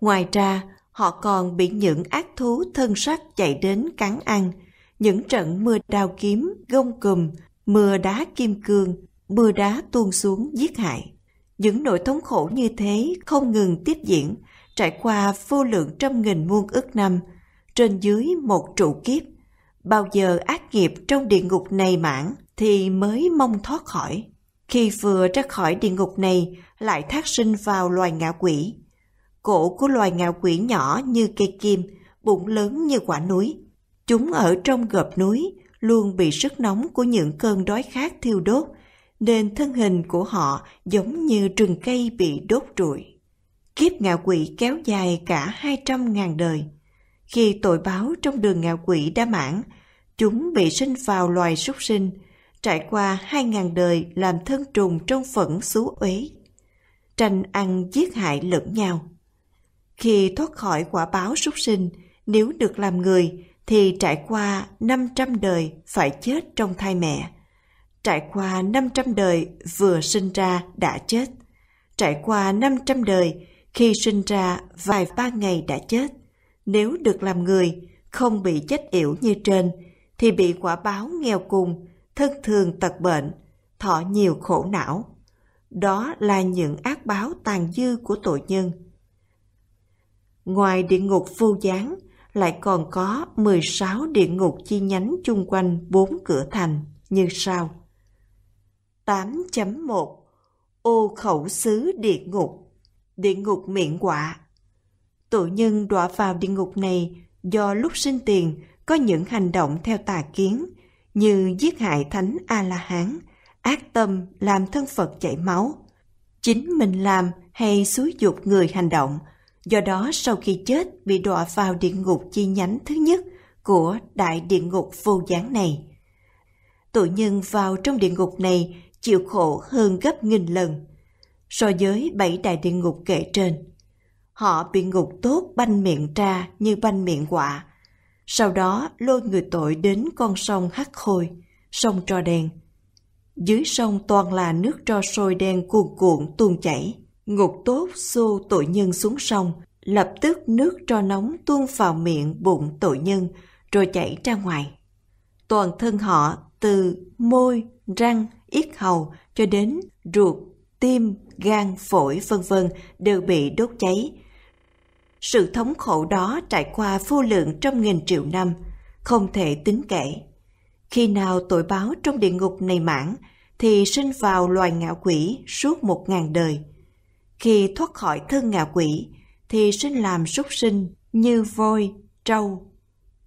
Ngoài ra, họ còn bị những ác thú thân sắc chạy đến cắn ăn, những trận mưa đao kiếm, gông cùm, mưa đá kim cương, mưa đá tuôn xuống giết hại. Những nỗi thống khổ như thế không ngừng tiếp diễn, trải qua vô lượng trăm nghìn muôn ước năm, trên dưới một trụ kiếp. Bao giờ ác nghiệp trong địa ngục này mãn thì mới mong thoát khỏi khi vừa ra khỏi địa ngục này lại thác sinh vào loài ngạ quỷ. Cổ của loài ngạ quỷ nhỏ như cây kim, bụng lớn như quả núi. Chúng ở trong gợp núi, luôn bị sức nóng của những cơn đói khát thiêu đốt, nên thân hình của họ giống như rừng cây bị đốt trụi. Kiếp ngạ quỷ kéo dài cả 200.000 đời. Khi tội báo trong đường ngạ quỷ đã mãn, chúng bị sinh vào loài súc sinh – trải qua hai ngàn đời làm thân trùng trong phẫn xú uế, tranh ăn giết hại lẫn nhau. Khi thoát khỏi quả báo súc sinh, nếu được làm người thì trải qua 500 đời phải chết trong thai mẹ. Trải qua 500 đời vừa sinh ra đã chết. Trải qua 500 đời khi sinh ra vài ba ngày đã chết. Nếu được làm người, không bị chết yểu như trên, thì bị quả báo nghèo cùng thân thường tật bệnh, thọ nhiều khổ não. Đó là những ác báo tàn dư của tội nhân. Ngoài địa ngục vô gián, lại còn có 16 địa ngục chi nhánh chung quanh bốn cửa thành như sau. 8.1 Ô khẩu xứ địa ngục Địa ngục miệng quả Tội nhân đọa vào địa ngục này do lúc sinh tiền có những hành động theo tà kiến – như giết hại thánh A-la-hán, ác tâm làm thân Phật chảy máu. Chính mình làm hay xúi dục người hành động, do đó sau khi chết bị đọa vào địa ngục chi nhánh thứ nhất của đại địa ngục vô gián này. Tội nhân vào trong địa ngục này chịu khổ hơn gấp nghìn lần so với bảy đại địa ngục kể trên. Họ bị ngục tốt banh miệng ra như banh miệng quả, sau đó lôi người tội đến con sông Hắc Khôi, sông tro Đen. Dưới sông toàn là nước tro sôi đen cuồn cuộn tuôn chảy. Ngục tốt xô tội nhân xuống sông, lập tức nước tro nóng tuôn vào miệng bụng tội nhân, rồi chảy ra ngoài. Toàn thân họ từ môi, răng, yết hầu cho đến ruột, tim, gan, phổi vân vân đều bị đốt cháy, sự thống khổ đó trải qua vô lượng trong nghìn triệu năm, không thể tính kể. Khi nào tội báo trong địa ngục này mãn, thì sinh vào loài ngạo quỷ suốt một ngàn đời. Khi thoát khỏi thân ngạo quỷ, thì sinh làm súc sinh như voi, trâu,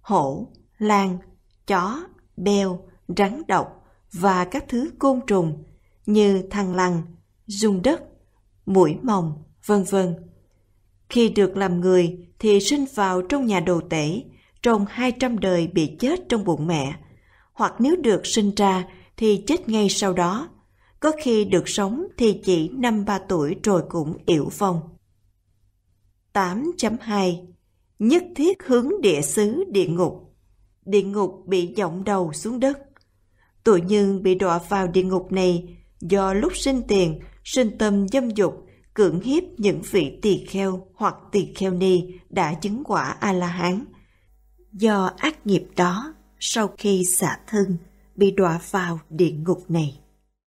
hổ, lan, chó, beo, rắn độc và các thứ côn trùng như thằn lằn, rung đất, mũi mồng, vân vân. Khi được làm người thì sinh vào trong nhà đồ tể, trong 200 đời bị chết trong bụng mẹ, hoặc nếu được sinh ra thì chết ngay sau đó. Có khi được sống thì chỉ năm ba tuổi rồi cũng yểu vong. 8.2 Nhất thiết hướng địa xứ địa ngục Địa ngục bị giọng đầu xuống đất. Tội nhân bị đọa vào địa ngục này do lúc sinh tiền, sinh tâm dâm dục cưỡng hiếp những vị tỳ kheo hoặc tỳ kheo ni đã chứng quả A-la-hán. Do ác nghiệp đó, sau khi xả thân, bị đọa vào địa ngục này.